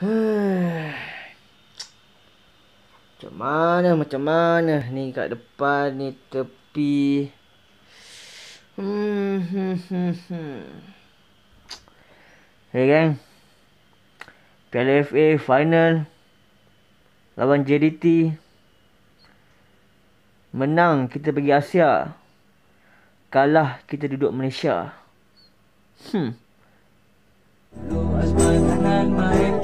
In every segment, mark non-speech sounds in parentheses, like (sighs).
(sighs) macam mana macam mana ni kat depan ni tepi hmm, hmm, hmm, hmm. hey gang PLFA final lawan JDT menang kita pergi Asia kalah kita duduk Malaysia hmm Lo as my man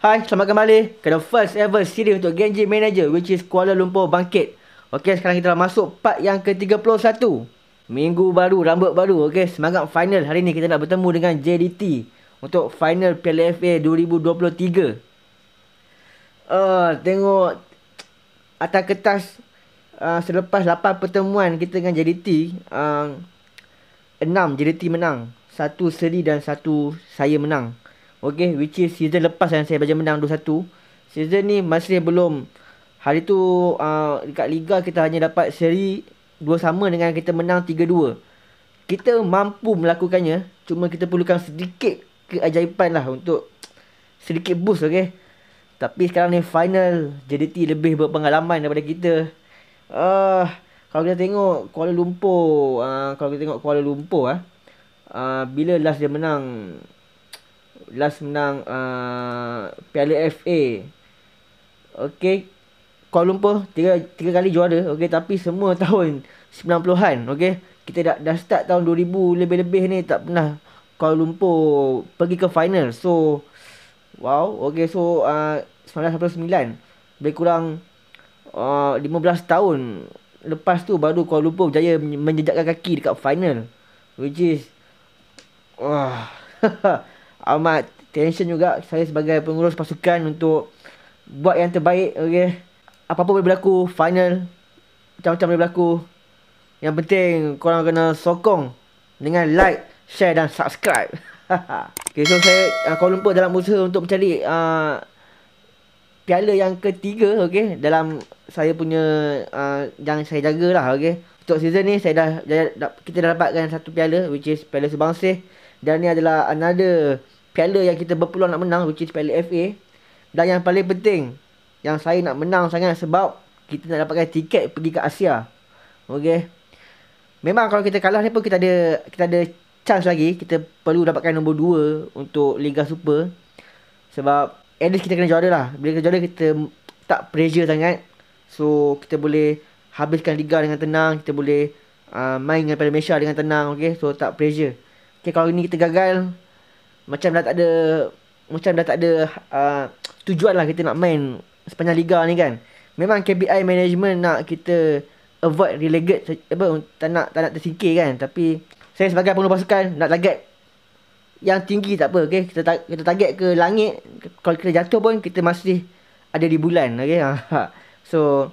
Hai, selamat kembali ke the first ever series untuk Genji Manager which is Kuala Lumpur Bangkit. Okey, sekarang kita dah masuk part yang ke-31. Minggu baru, rambut baru. Okey, semangat final. Hari ni kita nak bertemu dengan JDT untuk final Piala FA 2023. Eh, uh, tengok atas kertas uh, selepas 8 pertemuan kita dengan JDT, uh, eh, 6 JDT menang. Satu seri dan satu saya menang. Okay, which is season lepas yang saya baca menang 2-1. Season ni masih belum. Hari tu uh, dekat Liga kita hanya dapat seri dua sama dengan kita menang 3-2. Kita mampu melakukannya. Cuma kita perlukan sedikit keajaiban lah untuk sedikit boost okay. Tapi sekarang ni final JDT lebih berpengalaman daripada kita. Uh, ah, kalau kita tengok Kuala Lumpur, uh, kalau kita tengok Kuala Lumpur ah. Uh, uh, bila last dia menang last menang uh, Piala FA. Okay, Kuala Lumpur tiga tiga kali juara. Okay, tapi semua tahun 90-an. Okay, Kita dah dah start tahun 2000 lebih-lebih ni tak pernah Kuala Lumpur pergi ke final. So wow. Okay, so uh, 1999 lebih kurang uh, 15 tahun lepas tu baru Kuala Lumpur berjaya menjejakkan kaki dekat final which is wah (laughs) amat tension juga saya sebagai pengurus pasukan untuk buat yang terbaik okey apa-apa boleh berlaku final macam-macam boleh berlaku yang penting korang kena sokong dengan like share dan subscribe (laughs) okey so saya uh, kau lupa dalam usaha untuk mencari uh, piala yang ketiga okey dalam saya punya uh, yang saya jagalah okey untuk season ni saya dah, dah, kita dah dapatkan satu piala which is piala sebangsa dan ni adalah another piala yang kita berpeluang nak menang which is piala FA. Dan yang paling penting yang saya nak menang sangat sebab kita nak dapatkan tiket pergi ke Asia. Okey. Memang kalau kita kalah ni pun kita ada kita ada chance lagi. Kita perlu dapatkan nombor 2 untuk Liga Super. Sebab at least kita kena juara lah. Bila kita juara kita tak pressure sangat. So kita boleh habiskan Liga dengan tenang. Kita boleh uh, main dengan Malaysia dengan tenang. Okey. So tak pressure. Okay, kalau ini kita gagal, macam dah tak ada, macam dah tak ada uh, tujuan lah kita nak main sepanjang liga ni kan. Memang KBI management nak kita avoid relegate apa tak nak tak nak tersingkir kan tapi saya sebagai pengurus pasukan nak target yang tinggi tak apa okay. kita tar- kita target ke langit kalau kita jatuh pun kita masih ada di bulan okay. (laughs) Ha. so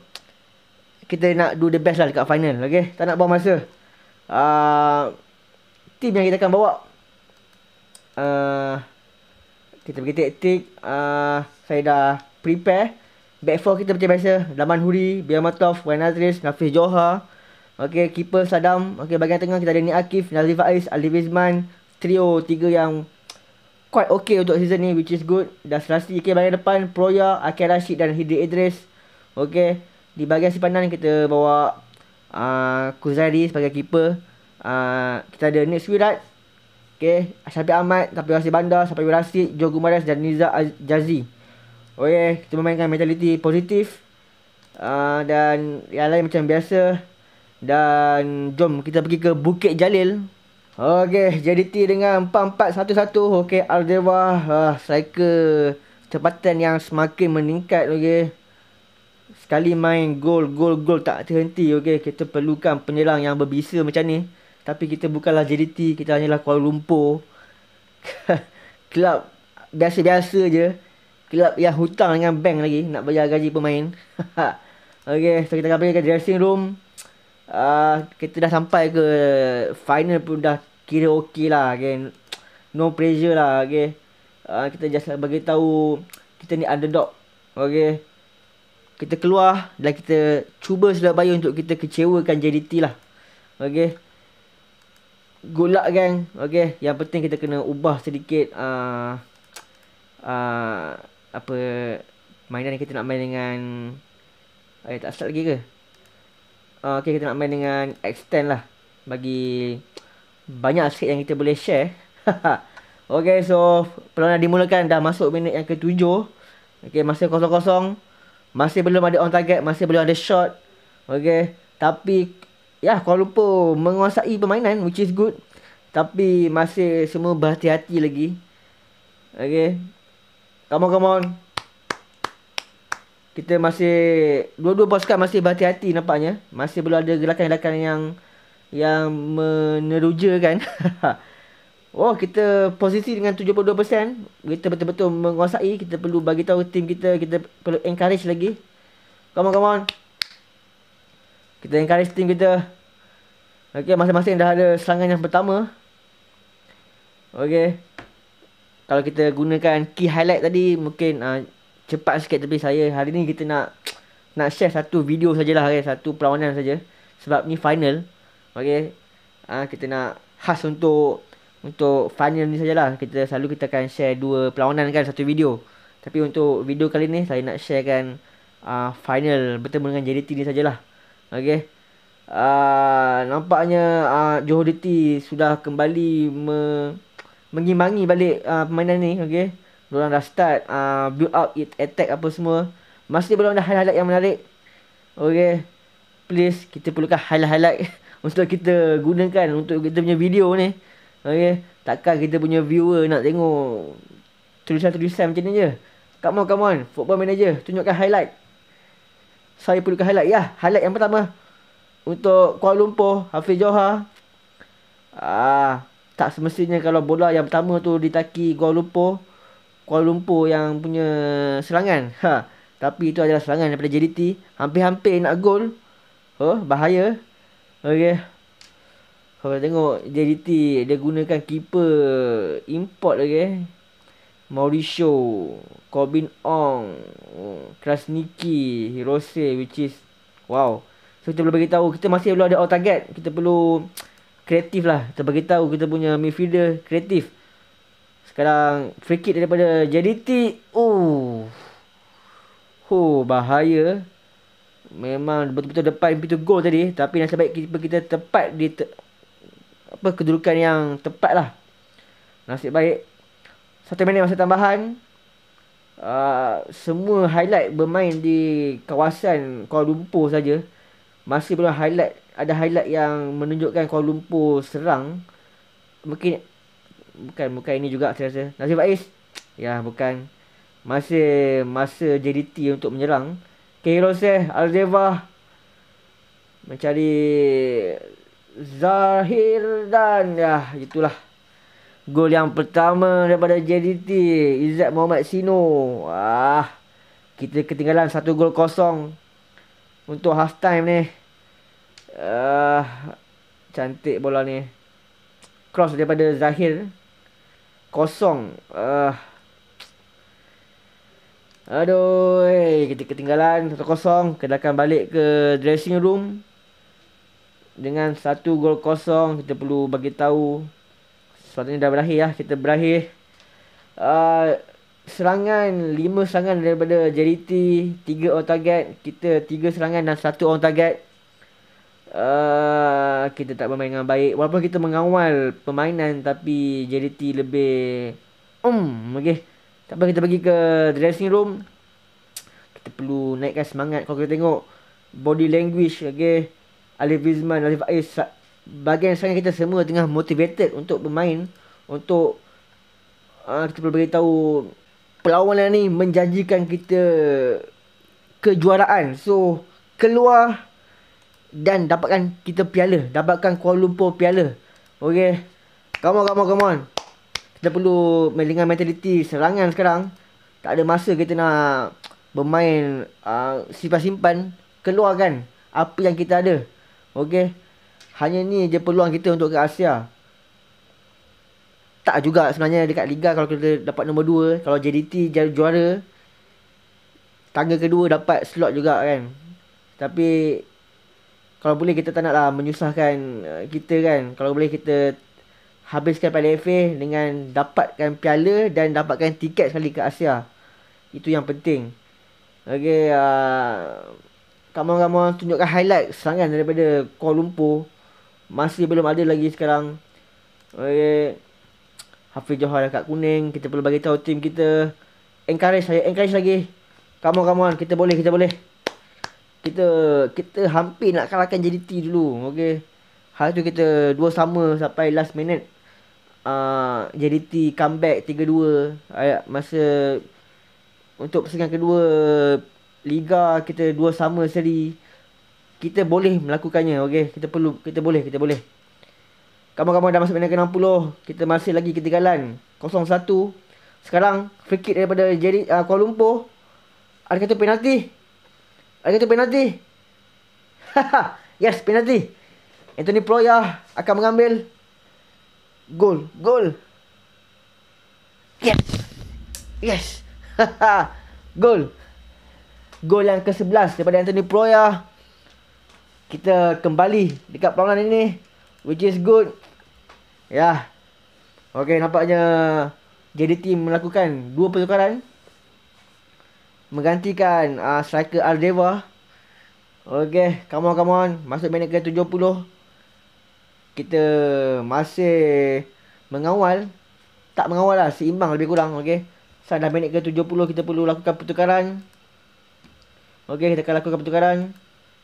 kita nak do the best lah dekat final okay. tak nak buang masa uh, tim yang kita akan bawa. Uh, kita pergi taktik. Uh, ah, saya dah prepare. Back four kita macam biasa. Laman Huri, Biamatov, Wan Azriz, Nafis Johar. Okay, keeper Saddam. Okay, bagian tengah kita ada Ni Akif, Nazri Faiz, Ali Bizman. Trio tiga yang quite okay untuk season ni which is good. Dah selesai. Okay, bagian depan Proya, Akhil Rashid dan Hidri Idris. Okay, di bahagian simpanan kita bawa uh, ah, Kuzairi sebagai keeper. Ah, kita ada Nick Swirat Okay Sampai Ahmad Tapi Rasid Bandar Sampai Rasid Joe Gumares Dan Niza Jazzy Okay Kita memainkan mentality positif uh, Dan Yang lain macam biasa Dan Jom kita pergi ke Bukit Jalil Okay JDT dengan 4-4-1-1 Okay Aldewa uh, ah, Striker Cepatan yang semakin meningkat Okay Sekali main gol, gol, gol tak terhenti. Okey, kita perlukan penyerang yang berbisa macam ni. Tapi kita bukanlah JDT, kita hanyalah Kuala Lumpur. (laughs) Kelab biasa-biasa je. Kelab yang hutang dengan bank lagi nak bayar gaji pemain. (laughs) okay, so kita akan pergi ke dressing room. Uh, kita dah sampai ke final pun dah kira okey lah. Okay. No pressure lah. Okay. Uh, ah, kita just bagi tahu kita ni underdog. Okay. Kita keluar dan kita cuba sudah bayar untuk kita kecewakan JDT lah. Okay good luck gang. Okay. Yang penting kita kena ubah sedikit uh, uh, apa mainan yang kita nak main dengan eh, tak start lagi ke? Uh, ah, okay, kita nak main dengan extend lah. Bagi banyak sikit yang kita boleh share. (laughs) okay, so perlahan dimulakan. Dah masuk minit yang ketujuh. Okay, masih kosong-kosong. Masih belum ada on target. Masih belum ada shot. Okay. Tapi Ya Kuala Lumpur menguasai permainan which is good tapi masih semua berhati-hati lagi. Okay. Come on, come on. Kita masih dua-dua poskat masih berhati-hati nampaknya. Masih belum ada gerakan-gerakan yang yang meneruja kan. (laughs) oh, kita posisi dengan 72%. Kita betul-betul menguasai. Kita perlu bagi tahu tim kita. Kita perlu encourage lagi. Come on, come on. Kita encourage team kita Okay masing-masing dah ada serangan yang pertama Okay Kalau kita gunakan key highlight tadi Mungkin uh, cepat sikit tapi saya hari ni kita nak Nak share satu video sajalah okay? Satu perlawanan saja Sebab ni final Okay uh, ah, Kita nak khas untuk Untuk final ni sajalah Kita selalu kita akan share dua perlawanan kan satu video Tapi untuk video kali ni saya nak sharekan uh, Final bertemu dengan JDT ni sajalah Okay Okay. Uh, ah, nampaknya uh, Johor Dirty sudah kembali me- mengimbangi balik uh, permainan ni. Okay. Mereka dah start uh, build up it attack apa semua. Masih belum ada highlight yang menarik. Okay. Please kita perlukan highlight-highlight (laughs) untuk kita gunakan untuk kita punya video ni. Okay. Takkan kita punya viewer nak tengok tulisan-tulisan macam ni je. Come on, come on. Football manager, tunjukkan highlight saya perlukan highlight ya. Highlight yang pertama untuk Kuala Lumpur, Hafiz Johar. Ah, tak semestinya kalau bola yang pertama tu ditaki Kuala Lumpur, Kuala Lumpur yang punya serangan. Ha, tapi itu adalah serangan daripada JDT, hampir-hampir nak gol. Oh, bahaya. Okey. Kalau tengok JDT dia gunakan keeper import lagi. Okay. Mauricio, Corbin Ong, Krasniki, Hirose which is wow. So kita perlu bagi tahu kita masih belum ada all target. Kita perlu kreatif lah. Kita bagi tahu kita punya midfielder kreatif. Sekarang free kick daripada JDT. Oh. oh, bahaya. Memang betul-betul depan pintu gol tadi tapi nasib baik kita, kita tepat di te, apa kedudukan yang tepat lah. Nasib baik satu minit masa tambahan uh, Semua highlight bermain di kawasan Kuala Lumpur saja Masih belum highlight Ada highlight yang menunjukkan Kuala Lumpur serang Mungkin Bukan, bukan ini juga saya rasa Nasib Faiz Ya, bukan Masih masa JDT untuk menyerang Kairoseh, Aldeva Mencari Zahir dan ya itulah gol yang pertama daripada JDT Izzat Muhammad Sino. Wah. Kita ketinggalan satu gol kosong untuk half time ni. Ah cantik bola ni. Cross daripada Zahir. Kosong. Ah. Aduh, kita ketinggalan 1-0. Kedalkan balik ke dressing room. Dengan satu gol kosong, kita perlu bagi tahu sebab ini dah berakhir lah Kita berakhir uh, Serangan 5 serangan daripada JDT 3 on target Kita 3 serangan dan 1 on target Uh, kita tak bermain dengan baik Walaupun kita mengawal permainan Tapi JDT lebih um, okay. Tak apa kita pergi ke dressing room Kita perlu naikkan semangat Kalau kita tengok Body language okay. Alif Wisman, Alif Ais bagian sekarang kita semua tengah motivated untuk bermain untuk uh, kita perlu beritahu perlawanan ni menjanjikan kita kejuaraan so keluar dan dapatkan kita piala dapatkan Kuala Lumpur piala okey come on come on come on kita perlu dengan mentaliti serangan sekarang tak ada masa kita nak bermain uh, simpan-simpan keluarkan apa yang kita ada okey hanya ni je peluang kita untuk ke Asia. Tak juga sebenarnya dekat Liga kalau kita dapat nombor dua Kalau JDT juara. Tangga kedua dapat slot juga kan. Tapi kalau boleh kita tak lah menyusahkan eh, kita kan. Kalau boleh kita habiskan Piala FA dengan dapatkan piala dan dapatkan tiket sekali ke Asia. Itu yang penting. Okay. Uh, ah, Kamu-kamu tunjukkan highlight serangan daripada Kuala Lumpur masih belum ada lagi sekarang. Okay. Eh, Hafiz Johar dekat kuning. Kita perlu bagi tahu tim kita. Encourage saya. Encourage lagi. Come on, come on. Kita boleh, kita boleh. Kita kita hampir nak kalahkan JDT dulu. Okay. Hari tu kita dua sama sampai last minute. Uh, ah, JDT comeback 3-2. Ayat, masa untuk persegangan kedua Liga kita dua sama seri kita boleh melakukannya okey kita perlu kita boleh kita boleh kamu-kamu dah masuk minit ke-60 kita masih lagi ketinggalan 0-1 sekarang free kick daripada Jerry uh, Kuala Lumpur ada kata penalti ada kata penalti (laughs) yes penalti Anthony Proya akan mengambil gol gol yes yes (laughs) gol gol yang ke-11 daripada Anthony Proya kita kembali dekat peluangan ini which is good ya yeah. okey nampaknya JDT melakukan dua pertukaran menggantikan uh, striker Ardeva okey come on come on masuk minit ke-70 kita masih mengawal tak mengawal lah seimbang lebih kurang okey sudah minit ke-70 kita perlu lakukan pertukaran okey kita akan lakukan pertukaran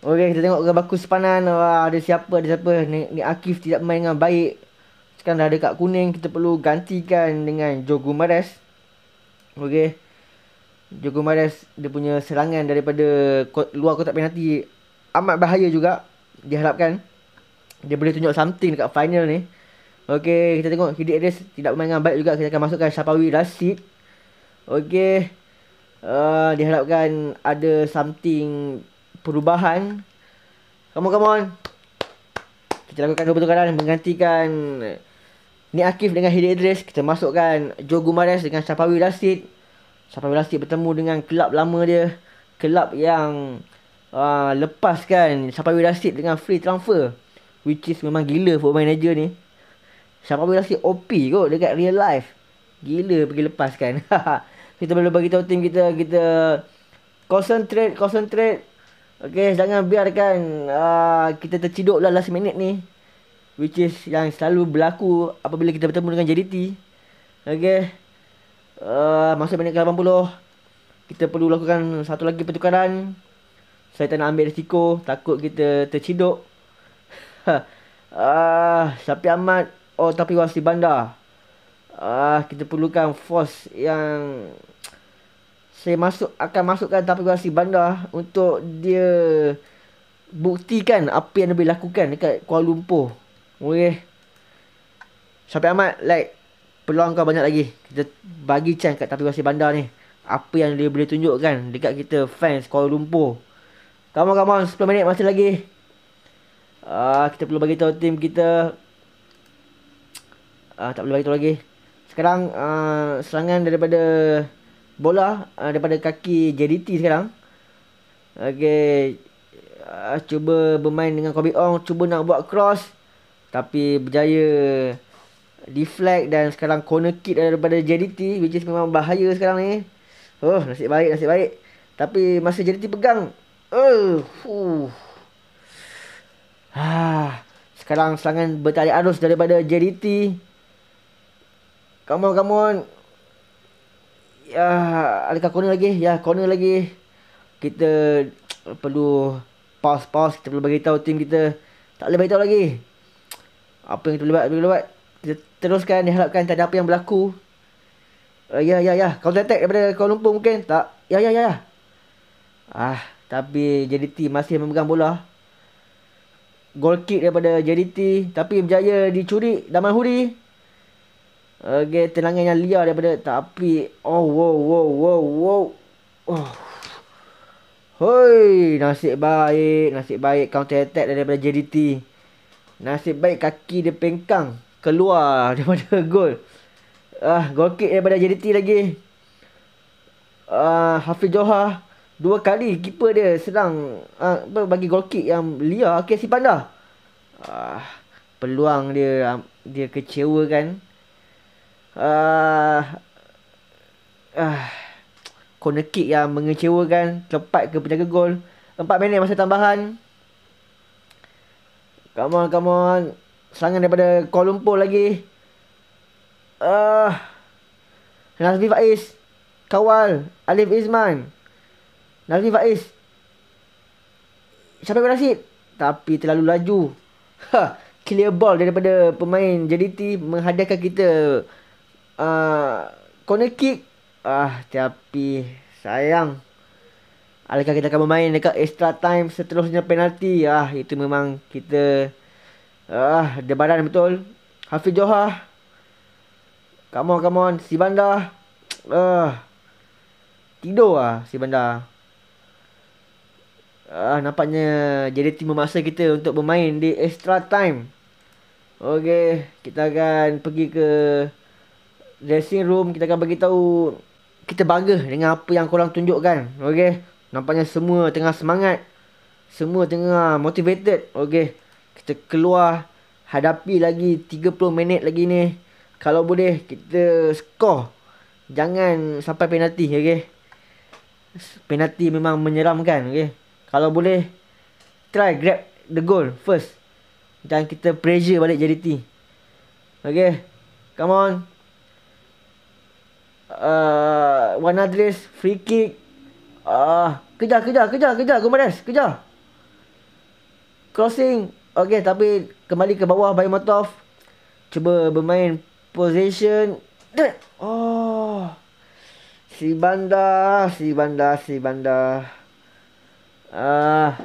Okey, kita tengok gambar aku sepanan. Wah, ada siapa, ada siapa. Ni, ni Akif tidak main dengan baik. Sekarang dah ada kad kuning. Kita perlu gantikan dengan Jogu Mares. Okey. Jogu Mares, dia punya serangan daripada luar kotak penalti. Amat bahaya juga. Diharapkan. Dia boleh tunjuk something dekat final ni. Okey, kita tengok Hidik Aris tidak main dengan baik juga. Kita akan masukkan Syafawi Rashid. Okey. Uh, diharapkan ada something perubahan. Come on, come on. Kita lakukan dua pertukaran menggantikan eh, Ni Akif dengan Hidi Idris. Kita masukkan Joe Gumares dengan Sapawi Rasid. Sapawi Rasid bertemu dengan kelab lama dia. Kelab yang uh, lepaskan Sapawi Rasid dengan free transfer. Which is memang gila for manager ni. Sapawi Rasid OP kot dekat real life. Gila pergi lepaskan. (laughs) kita boleh beritahu tim kita. Kita concentrate, concentrate. Okay, jangan biarkan uh, kita terciduk lah last minute ni. Which is yang selalu berlaku apabila kita bertemu dengan JDT. Okay. Uh, ah, masa minit ke-80. Kita perlu lakukan satu lagi pertukaran. Saya tak nak ambil risiko. Takut kita terciduk. uh, (laughs) ah, Sapi Ahmad. Oh, tapi Wasi Bandar. Uh, kita perlukan force yang saya masuk akan masukkan tapak kuasi bandar untuk dia buktikan apa yang dia lakukan dekat Kuala Lumpur. Okey. Sampai amat like peluang kau banyak lagi. Kita bagi chance kat tapak kuasi bandar ni. Apa yang dia boleh tunjukkan dekat kita fans Kuala Lumpur. Come on, come on. 10 minit masih lagi. Ah uh, kita perlu bagi tahu tim kita uh, tak boleh bagi tahu lagi. Sekarang uh, serangan daripada bola uh, daripada kaki JDT sekarang. Okey. Uh, cuba bermain dengan Kobe Ong, cuba nak buat cross tapi berjaya deflect dan sekarang corner kick daripada JDT which is memang bahaya sekarang ni. Oh, nasib baik, nasib baik. Tapi masa JDT pegang. Oh, uh, Ha, sekarang serangan bertarik arus daripada JDT. Come on, come on uh, ah, Alika corner lagi Ya yeah, corner lagi Kita Perlu Pause-pause Kita perlu beritahu tim kita Tak boleh beritahu lagi Apa yang kita boleh buat boleh buat. kita teruskan Diharapkan tak ada apa yang berlaku ah, Ya uh, ya yeah, ya yeah, yeah. Counter attack daripada Kuala Lumpur mungkin Tak Ya yeah, ya yeah, ya yeah. Ah Tapi JDT masih memegang bola Goal kick daripada JDT Tapi berjaya dicuri Damai Huri Okay, tenangan yang liar daripada tapi oh wow wow wow wow. Oh. Hoi, nasib baik, nasib baik counter attack daripada JDT. Nasib baik kaki dia pengkang keluar (laughs) daripada gol. Ah, gol kick daripada JDT lagi. Ah, Hafiz Johar dua kali keeper dia sedang ah, bagi gol kick yang liar KC Pandah. Ah, peluang dia ah, dia kecewakan. Ah. Uh, uh, corner kick yang mengecewakan cepat ke penjaga gol. 4 minit masa tambahan. Come on, come on. Serangan daripada Kuala Lumpur lagi. Ah. Uh, Nazmi Faiz. Kawal. Alif Izman. Nazmi Faiz. Siapa berhasil? Tapi terlalu laju. Ha. Clear ball daripada pemain JDT menghadapkan kita uh, corner kick ah tapi sayang Alangkah kita akan bermain dekat extra time seterusnya penalti ah itu memang kita ah dia badan betul Hafiz Johar Come on, come on. Si Banda. ah, tidur lah si Banda. Ah, nampaknya JDT memaksa kita untuk bermain di extra time. Okay. Kita akan pergi ke dressing room kita akan bagi tahu kita bangga dengan apa yang korang tunjukkan. Okey. Nampaknya semua tengah semangat. Semua tengah motivated. Okey. Kita keluar hadapi lagi 30 minit lagi ni. Kalau boleh kita skor. Jangan sampai penalti okey. Penalti memang menyeramkan okey. Kalau boleh try grab the goal first. Dan kita pressure balik JDT. Okey. Come on uh, one address free kick uh, kejar kejar kejar kejar Gomez kejar crossing okey tapi kembali ke bawah by Matov cuba bermain position oh si bandar, si bandar, si bandar, ah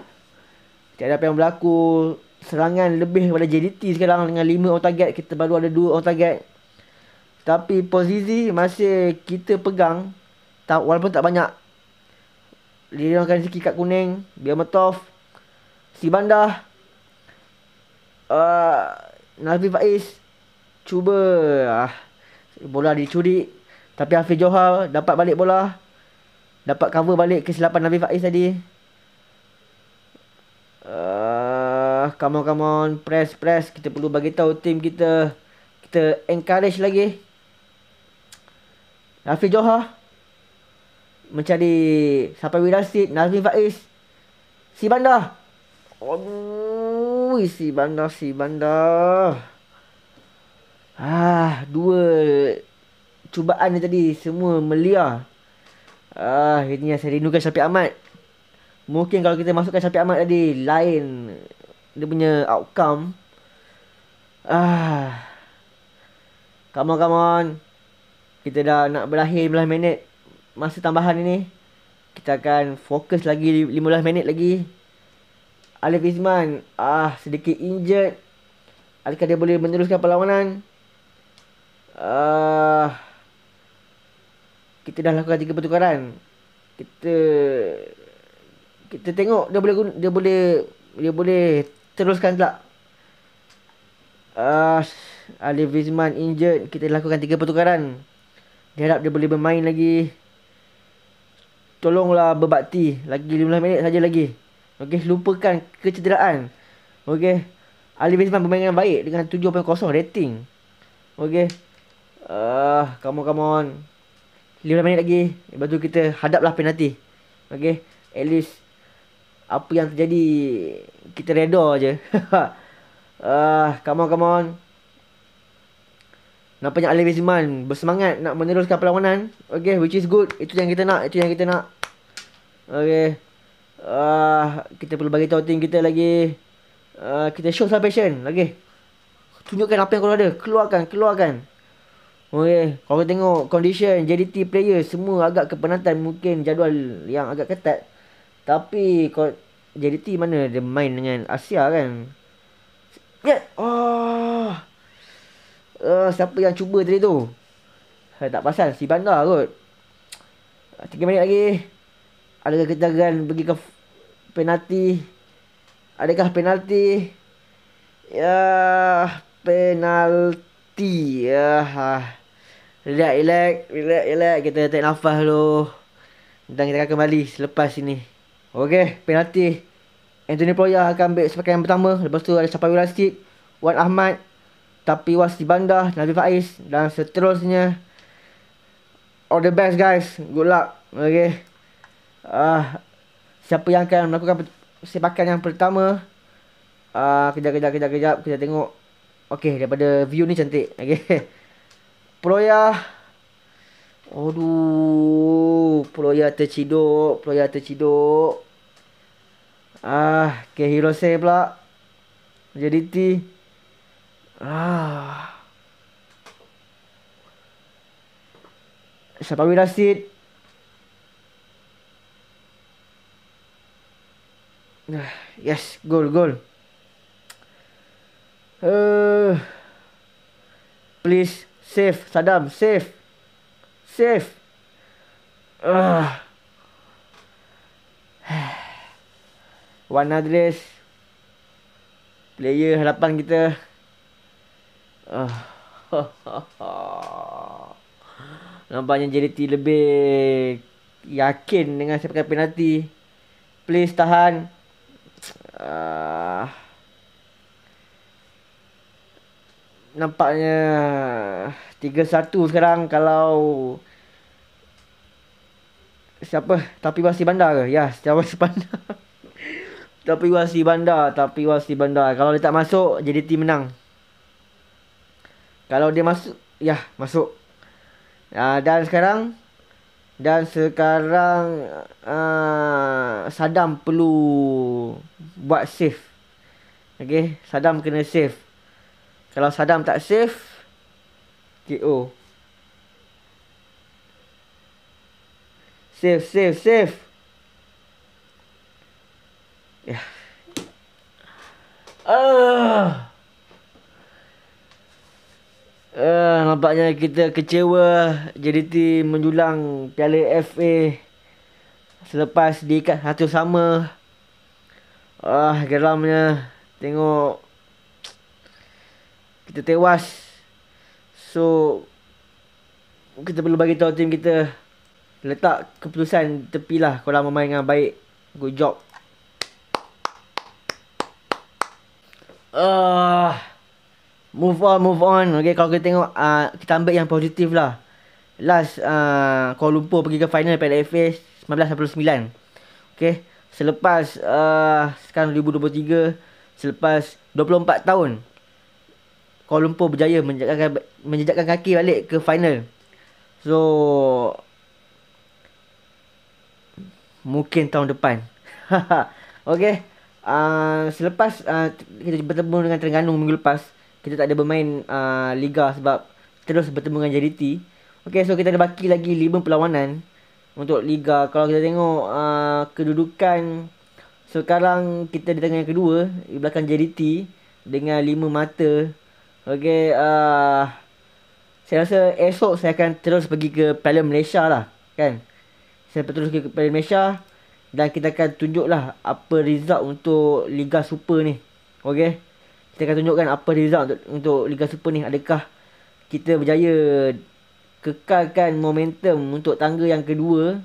tiada apa yang berlaku serangan lebih kepada JDT sekarang dengan 5 on target kita baru ada 2 on target tapi posisi masih kita pegang tak walaupun tak banyak. Dia akan sikit kad kuning, biar metof. Si Bandar uh, Nabi Faiz cuba ah, bola dicuri tapi Hafiz Johar dapat balik bola. Dapat cover balik kesilapan Nabi Faiz tadi. Uh, come on, come on. Press, press. Kita perlu bagi tahu tim kita. Kita encourage lagi. Rafiq Johar mencari sampai Wirasid, Nazmi Faiz. Si Bandar. Aduh, si Bandar, si Bandar. Ah, dua cubaan ni tadi semua melia. Ah, ini yang saya rindukan Syafiq Ahmad. Mungkin kalau kita masukkan Syafiq Ahmad tadi lain dia punya outcome. Ah. Come on, come on kita dah nak berakhir 15 minit masa tambahan ini. Kita akan fokus lagi 15 minit lagi. Alif Izman ah sedikit injured. Adakah dia boleh meneruskan perlawanan? Ah kita dah lakukan tiga pertukaran. Kita kita tengok dia boleh dia boleh dia boleh teruskan tak? Ah Alif Izman injured, kita lakukan tiga pertukaran. Dia harap dia boleh bermain lagi. Tolonglah berbakti. Lagi 15 minit saja lagi. Okey, lupakan kecederaan. Okey. Ali Bisman bermain dengan baik dengan 7.0 rating. Okey. Ah, uh, come on, come on. 15 minit lagi. Lepas tu kita hadaplah penalti. Okey. At least apa yang terjadi kita redor aje. (laughs) Ah, uh, come on, come on. Nampaknya Ali Wisman bersemangat nak meneruskan perlawanan. Okay, which is good. Itu yang kita nak. Itu yang kita nak. Okay. Uh, kita perlu bagi tahu team kita lagi. Uh, kita show some passion. Okay. Tunjukkan apa yang kau ada. Keluarkan, keluarkan. Okay. Kalau tengok condition, JDT player semua agak kepenatan. Mungkin jadual yang agak ketat. Tapi kalau JDT mana dia main dengan Asia kan. Yeah. Ya. Oh uh, siapa yang cuba tadi tu? Ha, tak pasal, si bandar kot. Tiga minit lagi. Adakah kita akan pergi ke penalti? Adakah penalti? Ya, penalti. Ya, ha. Relax, relax. Relax, relax. Kita tarik nafas dulu. Dan kita akan kembali selepas ini. Okey, penalti. Anthony Proya akan ambil sepakaian yang pertama. Lepas tu ada Sapa Wilastik. Wan Ahmad. Tapi was di Bandar, Nabi Faiz dan seterusnya. All the best guys. Good luck. Okay. Uh, siapa yang akan melakukan sepakan yang pertama. Uh, kejap, kejap, kejap, kejap. Kita tengok. Okay, daripada view ni cantik. Okay. (laughs) Proya. Aduh. Proya terciduk. Proya terciduk. Ah, uh, ke okay, hero save pula. Jadi ti. Ah. Syafawi Rashid. Nah, yes, gol gol. Uh, please save Saddam, save. Save. Ah. Uh. (sighs) One address player harapan kita (laughs) Nampaknya JDT lebih yakin dengan siapa sepakan penalti. Please tahan. Uh, nampaknya 3-1 sekarang kalau siapa? Tapi Wasi Bandar ke? Ya, siapa Wasi Bandar. (laughs) tapi Wasi Bandar, tapi Wasi Bandar. Kalau dia tak masuk, JDT menang. Kalau dia masuk Ya masuk uh, Dan sekarang Dan sekarang uh, Saddam perlu Buat safe Okay Saddam kena safe Kalau Saddam tak safe KO Safe safe safe Yeah. Ya. Ugh. Uh, nampaknya kita kecewa JDT menjulang Piala FA selepas diikat satu sama. Ah, geramnya tengok kita tewas. So kita perlu bagi tahu tim kita letak keputusan tepilah kalau main dengan baik. Good job. Ah. Uh, move on move on Okay, kalau kita tengok uh, kita ambil yang positif lah last uh, Kuala Lumpur pergi ke final Piala FA 1999 Okay, selepas uh, sekarang 2023 selepas 24 tahun Kuala Lumpur berjaya menjejakkan menjejakkan kaki balik ke final so mungkin tahun depan (laughs) Okay, uh, selepas uh, kita bertemu dengan Terengganu minggu lepas kita tak ada bermain uh, liga sebab terus bertemu dengan JDT. Okey, so kita ada baki lagi 5 perlawanan untuk liga. Kalau kita tengok uh, kedudukan sekarang kita di tangan yang kedua di belakang JDT dengan 5 mata. Okey, uh, saya rasa esok saya akan terus pergi ke Palem Malaysia lah, kan? Saya akan terus pergi ke Palem Malaysia dan kita akan tunjuklah apa result untuk Liga Super ni. Okey kita akan tunjukkan apa result untuk, untuk Liga Super ni adakah kita berjaya kekalkan momentum untuk tangga yang kedua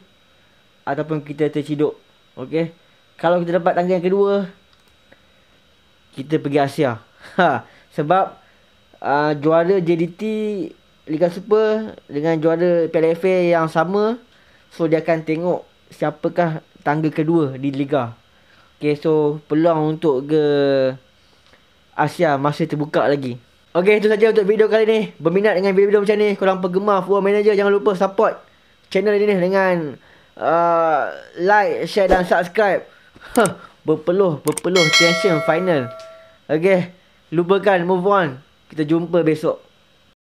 ataupun kita terciduk Okay, kalau kita dapat tangga yang kedua kita pergi Asia ha sebab uh, juara JDT Liga Super dengan juara PLFA yang sama so dia akan tengok siapakah tangga kedua di liga Okay, so peluang untuk ke Asia masih terbuka lagi. Okey, itu saja untuk video kali ni. Berminat dengan video-video macam ni, korang penggemar Football Manager jangan lupa support channel ini dengan uh, like, share dan subscribe. berpeluh, berpeluh tension final. Okey, lupakan move on. Kita jumpa besok.